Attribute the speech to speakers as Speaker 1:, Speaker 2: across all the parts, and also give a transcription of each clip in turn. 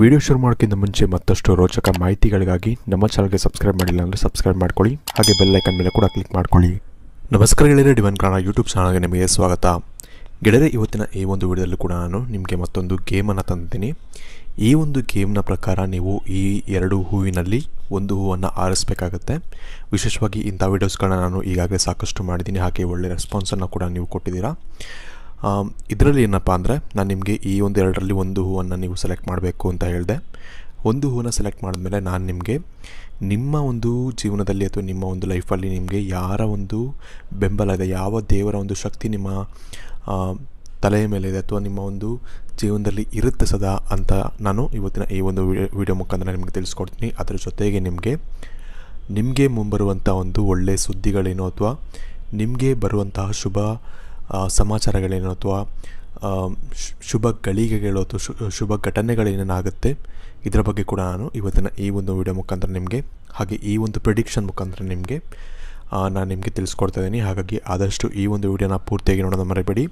Speaker 1: video ಶುರು ಮಾಡೋಕ್ಕಿಂತ ಮುಂಚೆ ಮತ್ತಷ್ಟು ರೋಚಕ ಮಾಹಿತಿಗಳಿಗಾಗಿ ನಮ್ಮ ಚಾನಲ್ಗೆ ಸಬ್ಸ್ಕ್ರೈಬ್ ಮಾಡಿಲ್ಲ ಅಂದರೆ ಸಬ್ಸ್ಕ್ರೈಬ್ ಮಾಡ್ಕೊಳ್ಳಿ ಹಾಗೆ ಬೆಲ್ಲೈಕನ್ ಮೇಲೆ ಕೂಡ ಕ್ಲಿಕ್ ಮಾಡ್ಕೊಳ್ಳಿ ನಮಸ್ಕಾರ ಗೆಳೆಯರೆ ಡಿವನ್ ಕನ್ನಡ ಯೂಟ್ಯೂಬ್ ಚಾನಲ್ಗೆ ನಿಮಗೆ ಸ್ವಾಗತ ಗೆಳೆಯರೆ ಇವತ್ತಿನ ಈ ಒಂದು ವಿಡಿಯೋದಲ್ಲಿ ಕೂಡ ನಾನು ನಿಮಗೆ ಮತ್ತೊಂದು ಗೇಮನ್ನು ತಂದಿದ್ದೀನಿ ಈ ಒಂದು ಗೇಮ್ನ ಪ್ರಕಾರ ನೀವು ಈ ಎರಡು ಹೂವಿನಲ್ಲಿ ಒಂದು ಹೂವನ್ನು ಆರಿಸಬೇಕಾಗತ್ತೆ ವಿಶೇಷವಾಗಿ ಇಂಥ ವಿಡಿಯೋಸ್ಗಳನ್ನ ನಾನು ಈಗಾಗಲೇ ಸಾಕಷ್ಟು ಮಾಡಿದ್ದೀನಿ ಹಾಗೆ ಒಳ್ಳೆಯ ರೆಸ್ಪಾನ್ಸನ್ನು ಕೂಡ ನೀವು ಕೊಟ್ಟಿದ್ದೀರಾ ಇದರಲ್ಲಿ ಏನಪ್ಪ ಅಂದರೆ ನಾನು ನಿಮಗೆ ಈ ಒಂದು ಎರಡರಲ್ಲಿ ಒಂದು ಹೂವನ್ನು ನೀವು ಸೆಲೆಕ್ಟ್ ಮಾಡಬೇಕು ಅಂತ ಹೇಳಿದೆ ಒಂದು ಹೂವನ್ನು ಸೆಲೆಕ್ಟ್ ಮಾಡಿದ್ಮೇಲೆ ನಾನು ನಿಮಗೆ ನಿಮ್ಮ ಒಂದು ಜೀವನದಲ್ಲಿ ಅಥವಾ ನಿಮ್ಮ ಒಂದು ಲೈಫಲ್ಲಿ ನಿಮಗೆ ಯಾರ ಒಂದು ಬೆಂಬಲ ಇದೆ ಯಾವ ದೇವರ ಒಂದು ಶಕ್ತಿ ನಿಮ್ಮ ತಲೆಯ ಮೇಲೆ ಇದೆ ಅಥವಾ ನಿಮ್ಮ ಒಂದು ಜೀವನದಲ್ಲಿ ಇರುತ್ತೆ ಸದಾ ಅಂತ ನಾನು ಇವತ್ತಿನ ಈ ಒಂದು ವಿಡಿಯೋ ಮುಖಾಂತರ ನಿಮಗೆ ತಿಳಿಸ್ಕೊಡ್ತೀನಿ ಅದರ ಜೊತೆಗೆ ನಿಮಗೆ ನಿಮಗೆ ಮುಂಬರುವಂಥ ಒಂದು ಒಳ್ಳೆಯ ಸುದ್ದಿಗಳೇನು ಅಥವಾ ನಿಮಗೆ ಬರುವಂತಹ ಶುಭ ಸಮಾಚಾರಗಳೇನು ಅಥವಾ ಶುಭ ಗಳಿಗೆಗಳು ಅಥವಾ ಶುಭ ಘಟನೆಗಳೇನೇನಾಗುತ್ತೆ ಇದರ ಬಗ್ಗೆ ಕೂಡ ನಾನು ಇವತ್ತಿನ ಈ ಒಂದು ವಿಡಿಯೋ ಮುಖಾಂತರ ನಿಮಗೆ ಹಾಗೆ ಈ ಒಂದು ಪ್ರಿಡಿಕ್ಷನ್ ಮುಖಾಂತರ ನಿಮಗೆ ನಾನು ನಿಮಗೆ ತಿಳಿಸ್ಕೊಡ್ತಾ ಇದ್ದೀನಿ ಹಾಗಾಗಿ ಆದಷ್ಟು ಈ ಒಂದು ವಿಡಿಯೋನ ಪೂರ್ತಿಯಾಗಿ ನೋಡೋದು ಮರಿಬೇಡಿ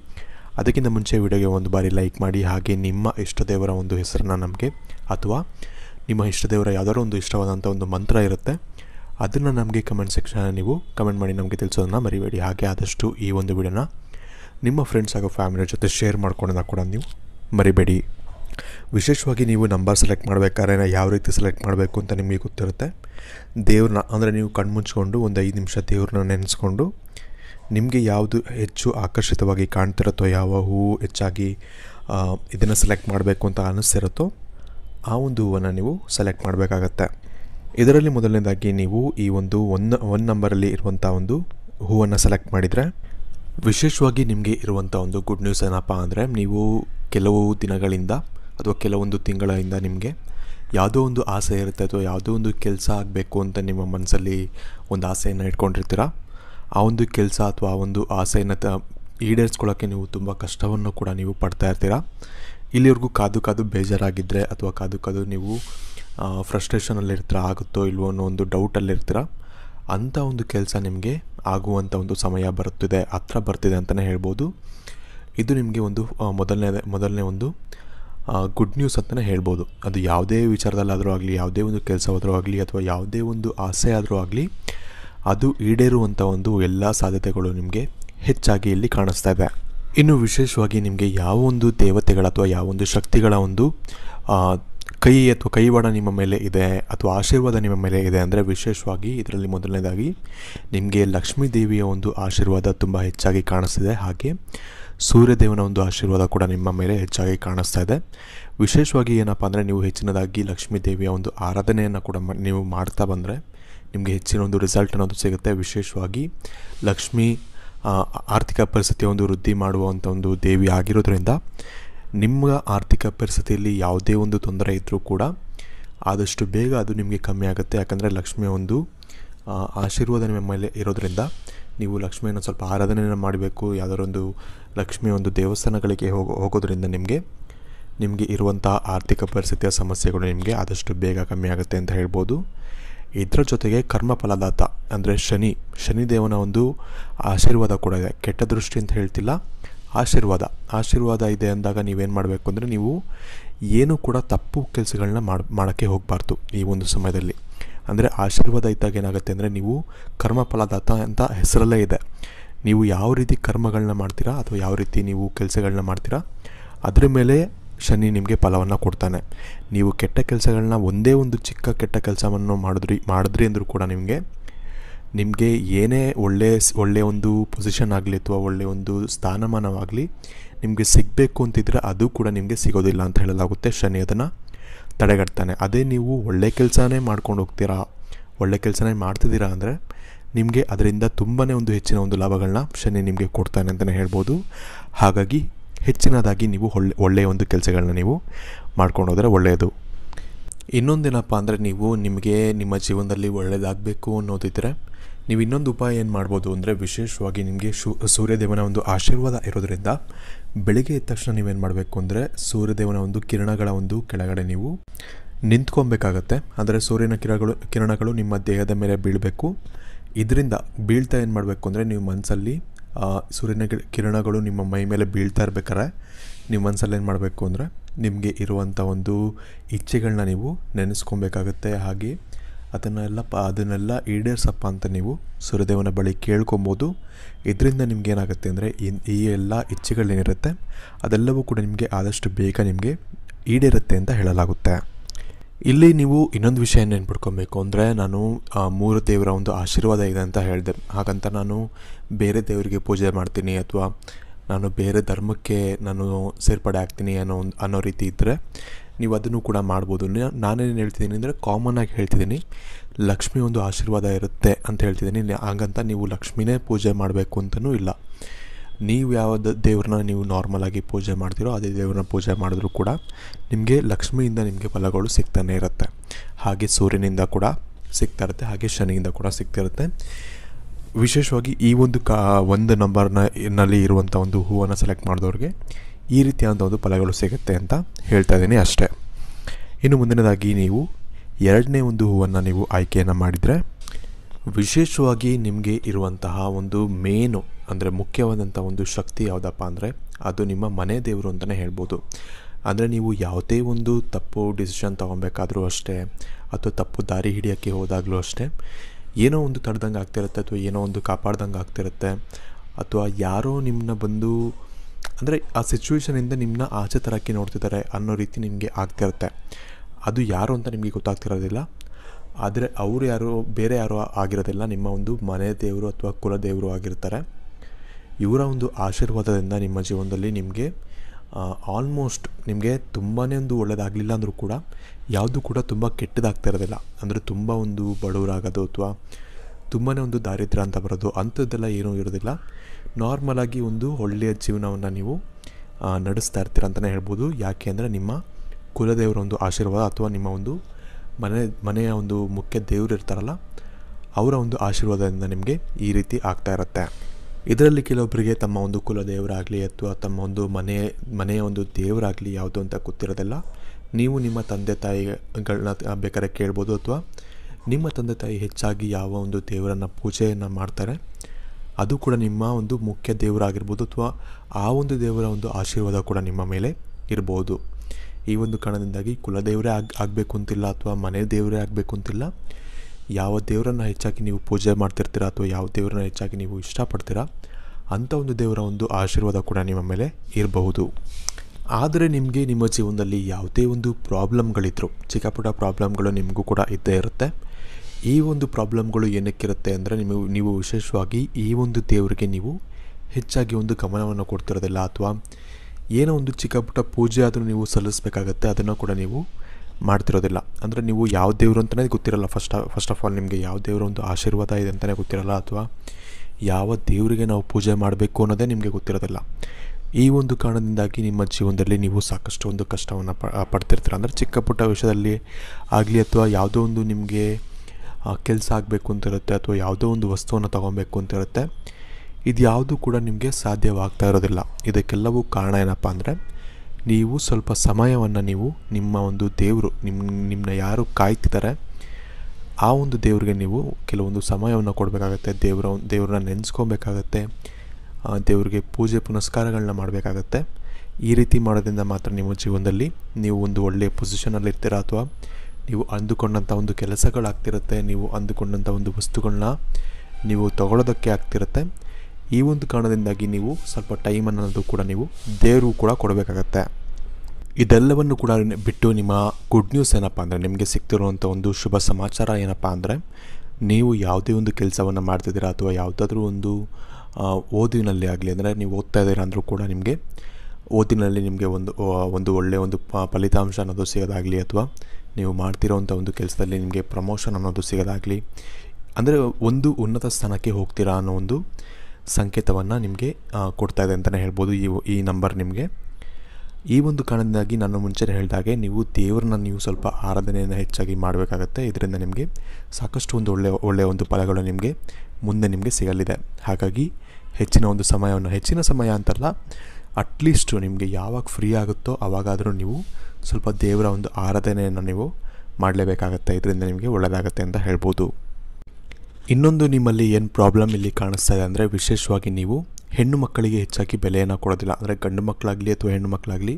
Speaker 1: ಅದಕ್ಕಿಂತ ಮುಂಚೆ ವಿಡಿಯೋಗೆ ಒಂದು ಬಾರಿ ಲೈಕ್ ಮಾಡಿ ಹಾಗೆ ನಿಮ್ಮ ಇಷ್ಟ ದೇವರ ಒಂದು ಹೆಸರನ್ನು ನಮಗೆ ಅಥವಾ ನಿಮ್ಮ ಇಷ್ಟ ದೇವರ ಯಾವುದಾದ್ರೂ ಒಂದು ಇಷ್ಟವಾದಂಥ ಒಂದು ಮಂತ್ರ ಇರುತ್ತೆ ಅದನ್ನು ನಮಗೆ ಕಮೆಂಟ್ ಸೆಕ್ಷನ್ ನೀವು ಕಮೆಂಟ್ ಮಾಡಿ ನಮಗೆ ತಿಳಿಸೋದನ್ನು ಮರಿಬೇಡಿ ಹಾಗೆ ಆದಷ್ಟು ಈ ಒಂದು ವಿಡಿಯೋನ ನಿಮ್ಮ ಫ್ರೆಂಡ್ಸ್ ಹಾಗೂ ಫ್ಯಾಮಿಲಿ ಜೊತೆ ಶೇರ್ ಮಾಡ್ಕೊಳ್ಳೋಣ ಕೂಡ ನೀವು ಮರಿಬೇಡಿ ವಿಶೇಷವಾಗಿ ನೀವು ನಂಬರ್ ಸೆಲೆಕ್ಟ್ ಮಾಡಬೇಕಾದ್ರೆ ಯಾವ ರೀತಿ ಸೆಲೆಕ್ಟ್ ಮಾಡಬೇಕು ಅಂತ ನಿಮಗೆ ಗೊತ್ತಿರುತ್ತೆ ದೇವ್ರನ್ನ ಅಂದರೆ ನೀವು ಕಣ್ಮುಚ್ಕೊಂಡು ಒಂದು ಐದು ನಿಮಿಷ ದೇವ್ರನ್ನ ನೆನೆಸ್ಕೊಂಡು ನಿಮಗೆ ಯಾವುದು ಹೆಚ್ಚು ಆಕರ್ಷಿತವಾಗಿ ಕಾಣ್ತಿರುತ್ತೋ ಯಾವ ಹೂವು ಹೆಚ್ಚಾಗಿ ಇದನ್ನು ಸೆಲೆಕ್ಟ್ ಮಾಡಬೇಕು ಅಂತ ಅನ್ನಿಸ್ತಿರುತ್ತೋ ಆ ಒಂದು ಹೂವನ್ನು ನೀವು ಸೆಲೆಕ್ಟ್ ಮಾಡಬೇಕಾಗತ್ತೆ ಇದರಲ್ಲಿ ಮೊದಲನೇದಾಗಿ ನೀವು ಈ ಒಂದು ಒನ್ ಒನ್ ನಂಬರಲ್ಲಿ ಇರುವಂಥ ಒಂದು ಹೂವನ್ನು ಸೆಲೆಕ್ಟ್ ಮಾಡಿದರೆ ವಿಶೇಷವಾಗಿ ನಿಮಗೆ ಇರುವಂಥ ಒಂದು ಗುಡ್ ನ್ಯೂಸ್ ಏನಪ್ಪ ಅಂದರೆ ನೀವು ಕೆಲವು ದಿನಗಳಿಂದ ಅಥವಾ ಕೆಲವೊಂದು ತಿಂಗಳಿಂದ ನಿಮಗೆ ಯಾವುದೋ ಒಂದು ಆಸೆ ಇರುತ್ತೆ ಅಥವಾ ಯಾವುದೋ ಒಂದು ಕೆಲಸ ಆಗಬೇಕು ಅಂತ ನಿಮ್ಮ ಮನಸ್ಸಲ್ಲಿ ಒಂದು ಆಸೆಯನ್ನು ಇಟ್ಕೊಂಡಿರ್ತೀರ ಆ ಒಂದು ಕೆಲಸ ಅಥವಾ ಆ ಒಂದು ಆಸೆಯನ್ನು ತ ಈಡೇರಿಸ್ಕೊಳ್ಳೋಕ್ಕೆ ನೀವು ತುಂಬ ಕಷ್ಟವನ್ನು ಕೂಡ ನೀವು ಪಡ್ತಾ ಇರ್ತೀರ ಇಲ್ಲಿವರೆಗೂ ಕಾದು ಕಾದು ಬೇಜಾರಾಗಿದ್ದರೆ ಅಥವಾ ಕಾದು ಕಾದು ನೀವು ಫ್ರಸ್ಟ್ರೇಷನಲ್ಲಿರ್ತೀರ ಆಗುತ್ತೋ ಇಲ್ವೋ ಅನ್ನೋ ಒಂದು ಡೌಟಲ್ಲಿರ್ತೀರ ಅಂಥ ಒಂದು ಕೆಲಸ ನಿಮಗೆ ಆಗುವಂಥ ಒಂದು ಸಮಯ ಬರುತ್ತಿದೆ ಹತ್ರ ಬರ್ತಿದೆ ಅಂತಲೇ ಹೇಳ್ಬೋದು ಇದು ನಿಮಗೆ ಒಂದು ಮೊದಲನೇ ಮೊದಲನೇ ಒಂದು ಗುಡ್ ನ್ಯೂಸ್ ಅಂತಲೇ ಹೇಳ್ಬೋದು ಅದು ಯಾವುದೇ ವಿಚಾರದಲ್ಲಾದರೂ ಆಗಲಿ ಯಾವುದೇ ಒಂದು ಕೆಲಸವಾದರೂ ಆಗಲಿ ಅಥವಾ ಯಾವುದೇ ಒಂದು ಆಸೆ ಆದರೂ ಆಗಲಿ ಅದು ಈಡೇರುವಂಥ ಒಂದು ಎಲ್ಲ ಸಾಧ್ಯತೆಗಳು ನಿಮಗೆ ಹೆಚ್ಚಾಗಿ ಇಲ್ಲಿ ಕಾಣಿಸ್ತಾ ಇದೆ ಇನ್ನು ವಿಶೇಷವಾಗಿ ನಿಮಗೆ ಯಾವ ಒಂದು ದೇವತೆಗಳ ಅಥವಾ ಯಾವೊಂದು ಶಕ್ತಿಗಳ ಒಂದು ಕೈ ಅಥವಾ ಕೈವಾಡ ನಿಮ್ಮ ಮೇಲೆ ಇದೆ ಅಥವಾ ಆಶೀರ್ವಾದ ನಿಮ್ಮ ಮೇಲೆ ಇದೆ ಅಂದರೆ ವಿಶೇಷವಾಗಿ ಇದರಲ್ಲಿ ಮೊದಲನೇದಾಗಿ ನಿಮಗೆ ಲಕ್ಷ್ಮೀ ದೇವಿಯ ಒಂದು ಆಶೀರ್ವಾದ ತುಂಬ ಹೆಚ್ಚಾಗಿ ಕಾಣಿಸ್ತಿದೆ ಹಾಗೆ ಸೂರ್ಯದೇವನ ಒಂದು ಆಶೀರ್ವಾದ ಕೂಡ ನಿಮ್ಮ ಮೇಲೆ ಹೆಚ್ಚಾಗಿ ಕಾಣಿಸ್ತಾ ಇದೆ ವಿಶೇಷವಾಗಿ ಏನಪ್ಪ ಅಂದರೆ ನೀವು ಹೆಚ್ಚಿನದಾಗಿ ಲಕ್ಷ್ಮೀ ದೇವಿಯ ಒಂದು ಆರಾಧನೆಯನ್ನು ಕೂಡ ನೀವು ಮಾಡ್ತಾ ಬಂದರೆ ನಿಮಗೆ ಹೆಚ್ಚಿನ ಒಂದು ರಿಸಲ್ಟ್ ಅನ್ನೋದು ಸಿಗುತ್ತೆ ವಿಶೇಷವಾಗಿ ಲಕ್ಷ್ಮೀ ಆರ್ಥಿಕ ಪರಿಸ್ಥಿತಿಯ ಒಂದು ವೃದ್ಧಿ ಮಾಡುವಂಥ ಒಂದು ದೇವಿ ಆಗಿರೋದ್ರಿಂದ ನಿಮ್ಮ ಆರ್ಥಿಕ ಪರಿಸ್ಥಿತಿಯಲ್ಲಿ ಯಾವುದೇ ಒಂದು ತೊಂದರೆ ಇದ್ದರೂ ಕೂಡ ಆದಷ್ಟು ಬೇಗ ಅದು ನಿಮಗೆ ಕಮ್ಮಿ ಆಗುತ್ತೆ ಯಾಕಂದರೆ ಲಕ್ಷ್ಮಿ ಒಂದು ಆಶೀರ್ವಾದ ನಿಮ್ಮ ಮೇಲೆ ಇರೋದರಿಂದ ನೀವು ಲಕ್ಷ್ಮಿಯನ್ನು ಸ್ವಲ್ಪ ಆರಾಧನೆಯನ್ನು ಮಾಡಬೇಕು ಯಾವುದಾದ್ರೊಂದು ಲಕ್ಷ್ಮಿಯ ಒಂದು ದೇವಸ್ಥಾನಗಳಿಗೆ ಹೋಗೋ ಹೋಗೋದ್ರಿಂದ ನಿಮಗೆ ನಿಮಗೆ ಇರುವಂಥ ಆರ್ಥಿಕ ಪರಿಸ್ಥಿತಿಯ ಸಮಸ್ಯೆಗಳು ನಿಮಗೆ ಆದಷ್ಟು ಬೇಗ ಕಮ್ಮಿ ಆಗುತ್ತೆ ಅಂತ ಹೇಳ್ಬೋದು ಇದರ ಜೊತೆಗೆ ಕರ್ಮಫಲದಾತ ಅಂದರೆ ಶನಿ ಶನಿದೇವನ ಒಂದು ಆಶೀರ್ವಾದ ಕೂಡ ಇದೆ ಕೆಟ್ಟ ದೃಷ್ಟಿ ಅಂತ ಹೇಳ್ತಿಲ್ಲ ಆಶೀರ್ವಾದ ಆಶೀರ್ವಾದ ಇದೆ ಅಂದಾಗ ನೀವೇನು ಮಾಡಬೇಕು ಅಂದರೆ ನೀವು ಏನು ಕೂಡ ತಪ್ಪು ಕೆಲಸಗಳನ್ನ ಮಾಡಿ ಮಾಡೋಕ್ಕೆ ಹೋಗಬಾರ್ದು ಈ ಒಂದು ಸಮಯದಲ್ಲಿ ಅಂದರೆ ಆಶೀರ್ವಾದ ಇದ್ದಾಗ ಏನಾಗುತ್ತೆ ಅಂದರೆ ನೀವು ಕರ್ಮಫಲದಾತ ಅಂತ ಹೆಸರಲ್ಲೇ ಇದೆ ನೀವು ಯಾವ ರೀತಿ ಕರ್ಮಗಳನ್ನ ಮಾಡ್ತೀರಾ ಅಥವಾ ಯಾವ ರೀತಿ ನೀವು ಕೆಲಸಗಳನ್ನ ಮಾಡ್ತೀರಾ ಅದರ ಮೇಲೆ ಶನಿ ನಿಮಗೆ ಫಲವನ್ನು ಕೊಡ್ತಾನೆ ನೀವು ಕೆಟ್ಟ ಕೆಲಸಗಳನ್ನ ಒಂದೇ ಒಂದು ಚಿಕ್ಕ ಕೆಟ್ಟ ಕೆಲಸವನ್ನು ಮಾಡಿದ್ರಿ ಮಾಡಿದ್ರಿ ಅಂದರೂ ಕೂಡ ನಿಮಗೆ ನಿಮಗೆ ಏನೇ ಒಳ್ಳೆಯ ಒಳ್ಳೆಯ ಒಂದು ಪೊಸಿಷನ್ ಆಗಲಿ ಅಥವಾ ಒಳ್ಳೆಯ ಒಂದು ಸ್ಥಾನಮಾನವಾಗಲಿ ನಿಮಗೆ ಸಿಗಬೇಕು ಅಂತಿದ್ರೆ ಅದು ಕೂಡ ನಿಮಗೆ ಸಿಗೋದಿಲ್ಲ ಅಂತ ಹೇಳಲಾಗುತ್ತೆ ಶನಿ ಅದನ್ನು ತಡೆಗಟ್ತಾನೆ ಅದೇ ನೀವು ಒಳ್ಳೆ ಕೆಲಸನೇ ಮಾಡ್ಕೊಂಡು ಹೋಗ್ತೀರಾ ಒಳ್ಳೆ ಕೆಲಸನೇ ಮಾಡ್ತಿದ್ದೀರಾ ಅಂದರೆ ನಿಮಗೆ ಅದರಿಂದ ತುಂಬಾ ಒಂದು ಹೆಚ್ಚಿನ ಒಂದು ಲಾಭಗಳನ್ನ ಶನಿ ನಿಮಗೆ ಕೊಡ್ತಾನೆ ಅಂತಲೇ ಹೇಳ್ಬೋದು ಹಾಗಾಗಿ ಹೆಚ್ಚಿನದಾಗಿ ನೀವು ಒಳ್ಳೆ ಒಳ್ಳೆಯ ಒಂದು ಕೆಲಸಗಳನ್ನ ನೀವು ಮಾಡ್ಕೊಂಡು ಹೋದರೆ ಒಳ್ಳೆಯದು ಇನ್ನೊಂದೇನಪ್ಪ ಅಂದರೆ ನೀವು ನಿಮಗೆ ನಿಮ್ಮ ಜೀವನದಲ್ಲಿ ಒಳ್ಳೆಯದಾಗಬೇಕು ಅನ್ನೋದಿದ್ದರೆ ನೀವು ಇನ್ನೊಂದು ಉಪಾಯ ಏನು ಮಾಡ್ಬೋದು ಅಂದರೆ ವಿಶೇಷವಾಗಿ ನಿಮಗೆ ಶು ಸೂರ್ಯದೇವನ ಒಂದು ಆಶೀರ್ವಾದ ಇರೋದರಿಂದ ಬೆಳಿಗ್ಗೆ ಎದ್ದ ತಕ್ಷಣ ನೀವೇನು ಮಾಡಬೇಕು ಅಂದರೆ ಸೂರ್ಯದೇವನ ಒಂದು ಕಿರಣಗಳ ಒಂದು ಕೆಳಗಡೆ ನೀವು ನಿಂತ್ಕೊಬೇಕಾಗತ್ತೆ ಅಂದರೆ ಸೂರ್ಯನ ಕಿರಣಗಳು ಕಿರಣಗಳು ನಿಮ್ಮ ದೇಹದ ಮೇಲೆ ಬೀಳಬೇಕು ಇದರಿಂದ ಬೀಳ್ತಾ ಏನು ಮಾಡಬೇಕು ಅಂದರೆ ನೀವು ಮನಸ್ಸಲ್ಲಿ ಸೂರ್ಯನ ಕಿರಣಗಳು ನಿಮ್ಮ ಮೈ ಮೇಲೆ ಬೀಳ್ತಾ ಇರ್ಬೇಕಾರೆ ನೀವು ಮನಸ್ಸಲ್ಲಿ ಏನು ಮಾಡಬೇಕು ಅಂದರೆ ನಿಮಗೆ ಇರುವಂಥ ಒಂದು ಇಚ್ಛೆಗಳನ್ನ ನೀವು ನೆನೆಸ್ಕೊಬೇಕಾಗತ್ತೆ ಹಾಗೆ ಅದನ್ನೆಲ್ಲ ಪ ಅದನ್ನೆಲ್ಲ ಈಡೇರ್ಸಪ್ಪ ಅಂತ ನೀವು ಸೂರ್ಯದೇವನ ಬಳಿ ಕೇಳ್ಕೊಬೋದು ಇದರಿಂದ ನಿಮ್ಗೆ ಏನಾಗುತ್ತೆ ಅಂದರೆ ಈ ಎಲ್ಲ ಇಚ್ಛೆಗಳೇನಿರುತ್ತೆ ಅದೆಲ್ಲವೂ ಕೂಡ ನಿಮಗೆ ಆದಷ್ಟು ಬೇಗ ನಿಮಗೆ ಈಡೇರುತ್ತೆ ಅಂತ ಹೇಳಲಾಗುತ್ತೆ ಇಲ್ಲಿ ನೀವು ಇನ್ನೊಂದು ವಿಷಯ ನೆನ್ಪಿಡ್ಕೊಬೇಕು ಅಂದರೆ ನಾನು ಮೂರು ದೇವರ ಒಂದು ಆಶೀರ್ವಾದ ಇದೆ ಅಂತ ಹೇಳಿದೆ ಹಾಗಂತ ನಾನು ಬೇರೆ ದೇವರಿಗೆ ಪೂಜೆ ಮಾಡ್ತೀನಿ ಅಥವಾ ನಾನು ಬೇರೆ ಧರ್ಮಕ್ಕೆ ನಾನು ಸೇರ್ಪಡೆ ಆಗ್ತೀನಿ ಅನ್ನೋ ಒಂದು ಅನ್ನೋ ರೀತಿ ಇದ್ದರೆ ನೀವು ಅದನ್ನು ಕೂಡ ಮಾಡ್ಬೋದು ನಾನೇನು ಹೇಳ್ತಿದ್ದೀನಿ ಅಂದರೆ ಕಾಮನ್ ಆಗಿ ಹೇಳ್ತಿದ್ದೀನಿ ಲಕ್ಷ್ಮಿ ಒಂದು ಆಶೀರ್ವಾದ ಇರುತ್ತೆ ಅಂತ ಹೇಳ್ತಿದ್ದೀನಿ ಹಾಗಂತ ನೀವು ಲಕ್ಷ್ಮಿನೇ ಪೂಜೆ ಮಾಡಬೇಕು ಅಂತಲೂ ಇಲ್ಲ ನೀವು ಯಾವ ದೇವ್ರನ್ನ ನೀವು ನಾರ್ಮಲಾಗಿ ಪೂಜೆ ಮಾಡ್ತೀರೋ ಅದೇ ದೇವ್ರನ್ನ ಪೂಜೆ ಮಾಡಿದ್ರೂ ಕೂಡ ನಿಮಗೆ ಲಕ್ಷ್ಮಿಯಿಂದ ನಿಮಗೆ ಫಲಗಳು ಸಿಗ್ತಾನೆ ಇರುತ್ತೆ ಹಾಗೆ ಸೂರ್ಯನಿಂದ ಕೂಡ ಸಿಗ್ತಾ ಇರುತ್ತೆ ಹಾಗೆ ಶನಿಯಿಂದ ಕೂಡ ಸಿಗ್ತಿರುತ್ತೆ ವಿಶೇಷವಾಗಿ ಈ ಒಂದು ಕಾ ಒಂದು ನಂಬರ್ನಲ್ಲಿ ಇರುವಂಥ ಒಂದು ಹೂವನ್ನು ಸೆಲೆಕ್ಟ್ ಮಾಡಿದವ್ರಿಗೆ ಈ ರೀತಿಯಾದಂಥ ಒಂದು ಫಲಗಳು ಸಿಗುತ್ತೆ ಅಂತ ಹೇಳ್ತಾ ಇದ್ದೀನಿ ಅಷ್ಟೇ ಇನ್ನು ಮುಂದಿನದಾಗಿ ನೀವು ಎರಡನೇ ಒಂದು ಹೂವನ್ನು ನೀವು ಆಯ್ಕೆಯನ್ನು ಮಾಡಿದರೆ ವಿಶೇಷವಾಗಿ ನಿಮಗೆ ಇರುವಂತಹ ಒಂದು ಮೇನು ಅಂದರೆ ಮುಖ್ಯವಾದಂಥ ಒಂದು ಶಕ್ತಿ ಯಾವುದಪ್ಪ ಅಂದರೆ ಅದು ನಿಮ್ಮ ಮನೆ ದೇವರು ಅಂತಲೇ ಹೇಳ್ಬೋದು ಅಂದರೆ ನೀವು ಯಾವುದೇ ಒಂದು ತಪ್ಪು ಡಿಸಿಷನ್ ತೊಗೊಬೇಕಾದ್ರೂ ಅಷ್ಟೇ ಅಥವಾ ತಪ್ಪು ದಾರಿ ಹಿಡಿಯೋಕ್ಕೆ ಹೋದಾಗಲೂ ಅಷ್ಟೇ ಏನೋ ಒಂದು ತಡ್ದಂಗೆ ಆಗ್ತಿರುತ್ತೆ ಅಥವಾ ಏನೋ ಒಂದು ಕಾಪಾಡ್ದಂಗೆ ಆಗ್ತಿರುತ್ತೆ ಅಥವಾ ಯಾರೋ ನಿಮ್ಮನ್ನ ಬಂದು ಅಂದರೆ ಆ ಸಿಚುವೇಶನಿಂದ ನಿಮ್ಮನ್ನ ಆಚೆ ತರಕ್ಕೆ ನೋಡ್ತಿದ್ದಾರೆ ಅನ್ನೋ ರೀತಿ ನಿಮಗೆ ಆಗ್ತಿರುತ್ತೆ ಅದು ಯಾರು ಅಂತ ನಿಮಗೆ ಗೊತ್ತಾಗ್ತಿರೋದಿಲ್ಲ ಆದರೆ ಅವರು ಯಾರು ಬೇರೆ ಯಾರು ಆಗಿರೋದಿಲ್ಲ ನಿಮ್ಮ ಒಂದು ಮನೆ ದೇವರು ಅಥವಾ ದೇವರು ಆಗಿರ್ತಾರೆ ಇವರ ಒಂದು ಆಶೀರ್ವಾದದಿಂದ ನಿಮ್ಮ ಜೀವನದಲ್ಲಿ ನಿಮಗೆ ಆಲ್ಮೋಸ್ಟ್ ನಿಮಗೆ ತುಂಬಾ ಒಂದು ಒಳ್ಳೆಯದಾಗಲಿಲ್ಲ ಅಂದರೂ ಕೂಡ ಯಾವುದು ಕೂಡ ತುಂಬ ಕೆಟ್ಟದಾಗ್ತಿರೋದಿಲ್ಲ ಅಂದರೆ ತುಂಬ ಒಂದು ಬಡವರಾಗೋದು ಅಥವಾ ತುಂಬಾ ಒಂದು ದಾರಿದ್ರ್ಯ ಅಂತ ಬರೋದು ಅಂಥದ್ದೆಲ್ಲ ಏನೂ ಇರೋದಿಲ್ಲ ನಾರ್ಮಲಾಗಿ ಒಂದು ಒಳ್ಳೆಯ ಜೀವನವನ್ನು ನೀವು ನಡೆಸ್ತಾ ಇರ್ತೀರ ಅಂತಲೇ ಹೇಳ್ಬೋದು ಯಾಕೆ ಅಂದರೆ ನಿಮ್ಮ ಕುಲದೇವರ ಒಂದು ಆಶೀರ್ವಾದ ಅಥವಾ ನಿಮ್ಮ ಒಂದು ಮನೆ ಮನೆಯ ಒಂದು ಮುಖ್ಯ ದೇವರು ಇರ್ತಾರಲ್ಲ ಅವರ ಒಂದು ಆಶೀರ್ವಾದದಿಂದ ನಿಮಗೆ ಈ ರೀತಿ ಆಗ್ತಾ ಇರುತ್ತೆ ಇದರಲ್ಲಿ ಕೆಲವೊಬ್ಬರಿಗೆ ತಮ್ಮ ಒಂದು ಕುಲದೇವರಾಗಲಿ ಅಥವಾ ತಮ್ಮ ಒಂದು ಮನೆ ಮನೆಯ ಒಂದು ದೇವರಾಗಲಿ ಯಾವುದು ಅಂತ ಗೊತ್ತಿರೋದಿಲ್ಲ ನೀವು ನಿಮ್ಮ ತಂದೆ ತಾಯಿಗಳನ್ನ ಬೇಕಾದ್ರೆ ಕೇಳ್ಬೋದು ಅಥವಾ ನಿಮ್ಮ ತಂದೆ ತಾಯಿ ಹೆಚ್ಚಾಗಿ ಯಾವ ಒಂದು ದೇವರನ್ನು ಪೂಜೆಯನ್ನು ಮಾಡ್ತಾರೆ ಅದು ಕೂಡ ನಿಮ್ಮ ಒಂದು ಮುಖ್ಯ ದೇವರಾಗಿರ್ಬೋದು ಅಥವಾ ಆ ಒಂದು ದೇವರ ಒಂದು ಆಶೀರ್ವಾದ ಕೂಡ ನಿಮ್ಮ ಮೇಲೆ ಇರ್ಬೋದು ಈ ಒಂದು ಕಾರಣದಿಂದಾಗಿ ಕುಲದೇವರೇ ಆಗ ಆಗಬೇಕು ಅಂತಿಲ್ಲ ಅಥವಾ ಮನೆ ದೇವರೇ ಆಗಬೇಕು ಅಂತಿಲ್ಲ ಯಾವ ದೇವರನ್ನು ಹೆಚ್ಚಾಗಿ ನೀವು ಪೂಜೆ ಮಾಡ್ತಿರ್ತೀರಾ ಅಥವಾ ಯಾವ ದೇವರನ್ನು ಹೆಚ್ಚಾಗಿ ನೀವು ಇಷ್ಟಪಡ್ತೀರಾ ಅಂಥ ಒಂದು ದೇವರ ಒಂದು ಆಶೀರ್ವಾದ ಕೂಡ ನಿಮ್ಮ ಮೇಲೆ ಇರಬಹುದು ಆದರೆ ನಿಮಗೆ ನಿಮ್ಮ ಜೀವನದಲ್ಲಿ ಯಾವುದೇ ಒಂದು ಪ್ರಾಬ್ಲಮ್ಗಳಿದ್ರು ಚಿಕ್ಕ ಪುಟ್ಟ ಪ್ರಾಬ್ಲಮ್ಗಳು ನಿಮಗೂ ಕೂಡ ಇದ್ದೇ ಇರುತ್ತೆ ಈ ಒಂದು ಪ್ರಾಬ್ಲಮ್ಗಳು ಏನಕ್ಕಿರುತ್ತೆ ಅಂದರೆ ನಿಮಗೆ ನೀವು ವಿಶೇಷವಾಗಿ ಈ ಒಂದು ದೇವರಿಗೆ ನೀವು ಹೆಚ್ಚಾಗಿ ಒಂದು ಗಮನವನ್ನು ಕೊಡ್ತಿರೋದಿಲ್ಲ ಅಥವಾ ಏನೋ ಒಂದು ಚಿಕ್ಕ ಪುಟ್ಟ ಪೂಜೆ ಆದರೂ ನೀವು ಸಲ್ಲಿಸಬೇಕಾಗತ್ತೆ ಅದನ್ನು ಕೂಡ ನೀವು ಮಾಡ್ತಿರೋದಿಲ್ಲ ಅಂದರೆ ನೀವು ಯಾವ ದೇವರು ಅಂತಲೇ ಗೊತ್ತಿರಲ್ಲ ಫಸ್ಟ್ ಫಸ್ಟ್ ಆಫ್ ಆಲ್ ನಿಮಗೆ ಯಾವ ದೇವರ ಒಂದು ಆಶೀರ್ವಾದ ಇದೆ ಅಂತಲೇ ಗೊತ್ತಿರಲ್ಲ ಅಥವಾ ಯಾವ ದೇವರಿಗೆ ನಾವು ಪೂಜೆ ಮಾಡಬೇಕು ಅನ್ನೋದೇ ನಿಮಗೆ ಗೊತ್ತಿರೋದಿಲ್ಲ ಈ ಒಂದು ಕಾರಣದಿಂದಾಗಿ ನಿಮ್ಮ ಜೀವನದಲ್ಲಿ ನೀವು ಸಾಕಷ್ಟು ಒಂದು ಕಷ್ಟವನ್ನು ಪಡ್ತಿರ್ತೀರ ಅಂದರೆ ಚಿಕ್ಕ ಪುಟ್ಟ ವಿಷಯದಲ್ಲಿ ಆಗಲಿ ಅಥವಾ ಯಾವುದೋ ಒಂದು ನಿಮಗೆ ಕೆಲಸ ಆಗಬೇಕು ಅಂತ ಇರುತ್ತೆ ಅಥವಾ ಯಾವುದೋ ಒಂದು ವಸ್ತುವನ್ನು ತೊಗೊಬೇಕು ಅಂತ ಇರುತ್ತೆ ಇದು ಯಾವುದೂ ಕೂಡ ನಿಮಗೆ ಸಾಧ್ಯವಾಗ್ತಾ ಇರೋದಿಲ್ಲ ಇದಕ್ಕೆಲ್ಲವೂ ಕಾರಣ ಏನಪ್ಪ ಅಂದರೆ ನೀವು ಸ್ವಲ್ಪ ಸಮಯವನ್ನು ನೀವು ನಿಮ್ಮ ಒಂದು ದೇವರು ನಿಮ್ಮ ನಿಮ್ಮನ್ನ ಯಾರು ಕಾಯ್ತಿದ್ದಾರೆ ಆ ಒಂದು ದೇವರಿಗೆ ನೀವು ಕೆಲವೊಂದು ಸಮಯವನ್ನು ಕೊಡಬೇಕಾಗತ್ತೆ ದೇವರ ದೇವ್ರನ್ನ ನೆನೆಸ್ಕೊಬೇಕಾಗತ್ತೆ ದೇವರಿಗೆ ಪೂಜೆ ಪುನಸ್ಕಾರಗಳನ್ನ ಮಾಡಬೇಕಾಗತ್ತೆ ಈ ರೀತಿ ಮಾಡೋದ್ರಿಂದ ಮಾತ್ರ ನಿಮ್ಮ ಜೀವನದಲ್ಲಿ ನೀವು ಒಂದು ಒಳ್ಳೆಯ ಇರ್ತೀರಾ ಅಥವಾ ನೀವು ಅಂದುಕೊಂಡಂಥ ಒಂದು ಕೆಲಸಗಳಾಗ್ತಿರುತ್ತೆ ನೀವು ಅಂದುಕೊಂಡಂಥ ಒಂದು ವಸ್ತುಗಳನ್ನ ನೀವು ತಗೊಳ್ಳೋದಕ್ಕೆ ಆಗ್ತಿರುತ್ತೆ ಈ ಒಂದು ಕಾರಣದಿಂದಾಗಿ ನೀವು ಸ್ವಲ್ಪ ಟೈಮ್ ಅನ್ನೋದು ಕೂಡ ನೀವು ದೇವರು ಕೂಡ ಕೊಡಬೇಕಾಗತ್ತೆ ಇದೆಲ್ಲವನ್ನು ಕೂಡ ಬಿಟ್ಟು ನಿಮ್ಮ ಗುಡ್ ನ್ಯೂಸ್ ಏನಪ್ಪ ಅಂದರೆ ನಿಮಗೆ ಸಿಗ್ತಿರುವಂಥ ಒಂದು ಶುಭ ಸಮಾಚಾರ ಏನಪ್ಪ ಅಂದರೆ ನೀವು ಯಾವುದೇ ಒಂದು ಕೆಲಸವನ್ನು ಮಾಡ್ತಿದ್ದೀರಾ ಅಥವಾ ಯಾವುದಾದ್ರೂ ಒಂದು ಓದಿನಲ್ಲಿ ಆಗಲಿ ಅಂದರೆ ನೀವು ಓದ್ತಾ ಇದ್ದೀರಾ ಅಂದರೂ ಕೂಡ ನಿಮಗೆ ಓದಿನಲ್ಲಿ ನಿಮಗೆ ಒಂದು ಒಂದು ಒಳ್ಳೆಯ ಒಂದು ಫಲಿತಾಂಶ ಅನ್ನೋದು ಸಿಗೋದಾಗಲಿ ಅಥವಾ ನೀವು ಮಾಡ್ತಿರೋವಂಥ ಒಂದು ಕೆಲಸದಲ್ಲಿ ನಿಮಗೆ ಪ್ರಮೋಷನ್ ಅನ್ನೋದು ಸಿಗೋದಾಗಲಿ ಅಂದರೆ ಒಂದು ಉನ್ನತ ಸ್ಥಾನಕ್ಕೆ ಹೋಗ್ತೀರಾ ಅನ್ನೋ ಒಂದು ಸಂಕೇತವನ್ನು ನಿಮಗೆ ಕೊಡ್ತಾ ಇದೆ ಅಂತಲೇ ಹೇಳ್ಬೋದು ಈ ಈ ನಂಬರ್ ನಿಮಗೆ ಈ ಒಂದು ಕಾರಣದಿಂದಾಗಿ ನಾನು ಮುಂಚೆ ಹೇಳಿದಾಗೆ ನೀವು ದೇವರನ್ನ ನೀವು ಸ್ವಲ್ಪ ಆರಾಧನೆಯನ್ನು ಹೆಚ್ಚಾಗಿ ಮಾಡಬೇಕಾಗತ್ತೆ ಇದರಿಂದ ನಿಮಗೆ ಸಾಕಷ್ಟು ಒಂದು ಒಳ್ಳೆಯ ಒಳ್ಳೆಯ ಒಂದು ಫಲಗಳು ನಿಮಗೆ ಮುಂದೆ ನಿಮಗೆ ಸಿಗಲಿದೆ ಹಾಗಾಗಿ ಹೆಚ್ಚಿನ ಒಂದು ಸಮಯವನ್ನು ಹೆಚ್ಚಿನ ಸಮಯ ಅಂತಲ್ಲ ಅಟ್ಲೀಸ್ಟು ನಿಮಗೆ ಯಾವಾಗ ಫ್ರೀ ಆಗುತ್ತೋ ಆವಾಗಾದರೂ ನೀವು ಸ್ವಲ್ಪ ದೇವರ ಒಂದು ಆರಾಧನೆಯನ್ನು ನೀವು ಮಾಡಲೇಬೇಕಾಗತ್ತೆ ಇದರಿಂದ ನಿಮಗೆ ಒಳ್ಳೆಯದಾಗತ್ತೆ ಅಂತ ಹೇಳ್ಬೋದು ಇನ್ನೊಂದು ನಿಮ್ಮಲ್ಲಿ ಏನು ಪ್ರಾಬ್ಲಮ್ ಇಲ್ಲಿ ಕಾಣಿಸ್ತಾ ಇದೆ ಅಂದರೆ ವಿಶೇಷವಾಗಿ ನೀವು ಹೆಣ್ಣು ಮಕ್ಕಳಿಗೆ ಹೆಚ್ಚಾಗಿ ಬೆಲೆಯನ್ನು ಕೊಡೋದಿಲ್ಲ ಅಂದರೆ ಗಂಡು ಮಕ್ಕಳಾಗಲಿ ಅಥವಾ ಹೆಣ್ಣು ಮಕ್ಕಳಾಗಲಿ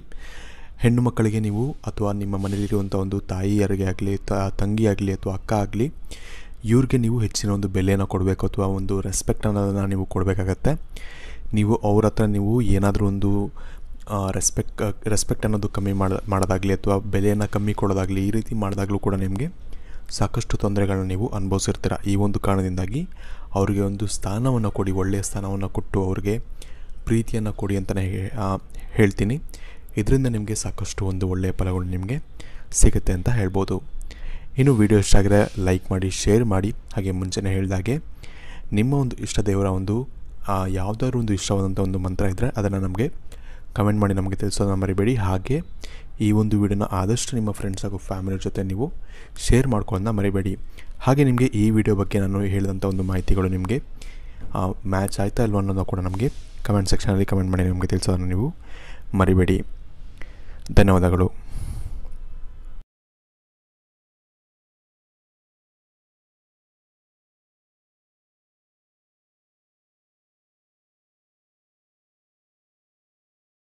Speaker 1: ಹೆಣ್ಣು ಮಕ್ಕಳಿಗೆ ನೀವು ಅಥವಾ ನಿಮ್ಮ ಮನೆಯಲ್ಲಿರುವಂಥ ಒಂದು ತಾಯಿಯರಿಗೆ ಆಗಲಿ ತಂಗಿಯಾಗಲಿ ತಂಗಿ ಆಗಲಿ ಅಥವಾ ಅಕ್ಕ ಆಗಲಿ ಇವ್ರಿಗೆ ನೀವು ಹೆಚ್ಚಿನ ಒಂದು ಬೆಲೆಯನ್ನು ಕೊಡಬೇಕು ಅಥವಾ ಒಂದು ರೆಸ್ಪೆಕ್ಟ್ ಅನ್ನೋದನ್ನು ನೀವು ಕೊಡಬೇಕಾಗತ್ತೆ ನೀವು ಅವ್ರ ಹತ್ರ ನೀವು ಏನಾದರೂ ಒಂದು ರೆಸ್ಪೆಕ್ಟ್ ರೆಸ್ಪೆಕ್ಟ್ ಅನ್ನೋದು ಕಮ್ಮಿ ಮಾಡೋದಾಗಲಿ ಅಥವಾ ಬೆಲೆಯನ್ನು ಕಮ್ಮಿ ಕೊಡೋದಾಗಲಿ ಈ ರೀತಿ ಮಾಡಿದಾಗಲೂ ಕೂಡ ನಿಮಗೆ ಸಾಕಷ್ಟು ತೊಂದರೆಗಳನ್ನು ನೀವು ಅನುಭವಿಸಿರ್ತೀರ ಈ ಒಂದು ಕಾರಣದಿಂದಾಗಿ ಅವರಿಗೆ ಒಂದು ಸ್ಥಾನವನ್ನು ಕೊಡಿ ಒಳ್ಳೆಯ ಸ್ಥಾನವನ್ನು ಕೊಟ್ಟು ಅವರಿಗೆ ಪ್ರೀತಿಯನ್ನು ಕೊಡಿ ಅಂತಲೇ ಹೇಳ್ತೀನಿ ಇದರಿಂದ ನಿಮಗೆ ಸಾಕಷ್ಟು ಒಂದು ಒಳ್ಳೆಯ ಫಲಗಳು ನಿಮಗೆ ಸಿಗುತ್ತೆ ಅಂತ ಹೇಳ್ಬೋದು ಇನ್ನು ವಿಡಿಯೋ ಇಷ್ಟ ಆಗಿದೆ ಲೈಕ್ ಮಾಡಿ ಶೇರ್ ಮಾಡಿ ಹಾಗೆ ಮುಂಚೆನೇ ಹೇಳಿದಾಗೆ ನಿಮ್ಮ ಒಂದು ಇಷ್ಟ ದೇವರ ಒಂದು ಯಾವುದಾದ್ರು ಒಂದು ಇಷ್ಟವಾದಂಥ ಒಂದು ಮಂತ್ರ ಇದ್ದರೆ ಅದನ್ನು ನಮಗೆ ಕಮೆಂಟ್ ಮಾಡಿ ನಮಗೆ ತಿಳಿಸೋದನ್ನು ಮರಿಬೇಡಿ ಹಾಗೆ ಈ ಒಂದು ವಿಡಿಯೋನ ಆದಷ್ಟು ನಿಮ್ಮ ಫ್ರೆಂಡ್ಸ್ ಹಾಗೂ ಫ್ಯಾಮಿಲಿ ಜೊತೆ ನೀವು ಶೇರ್ ಮಾಡ್ಕೊಳ್ಳೋದನ್ನ ಮರಿಬೇಡಿ ಹಾಗೆ ನಿಮಗೆ ಈ ವಿಡಿಯೋ ಬಗ್ಗೆ ನಾನು ಹೇಳಿದಂಥ ಒಂದು ಮಾಹಿತಿಗಳು ನಿಮಗೆ ಮ್ಯಾಚ್ ಆಯಿತಾ ಇಲ್ವ ಅನ್ನೋದನ್ನು ಕೂಡ ನಮಗೆ ಕಮೆಂಟ್ ಸೆಕ್ಷನಲ್ಲಿ ಕಮೆಂಟ್ ಮಾಡಿ ನಿಮಗೆ ತಿಳಿಸೋದನ್ನು ನೀವು ಮರಿಬೇಡಿ ಧನ್ಯವಾದಗಳು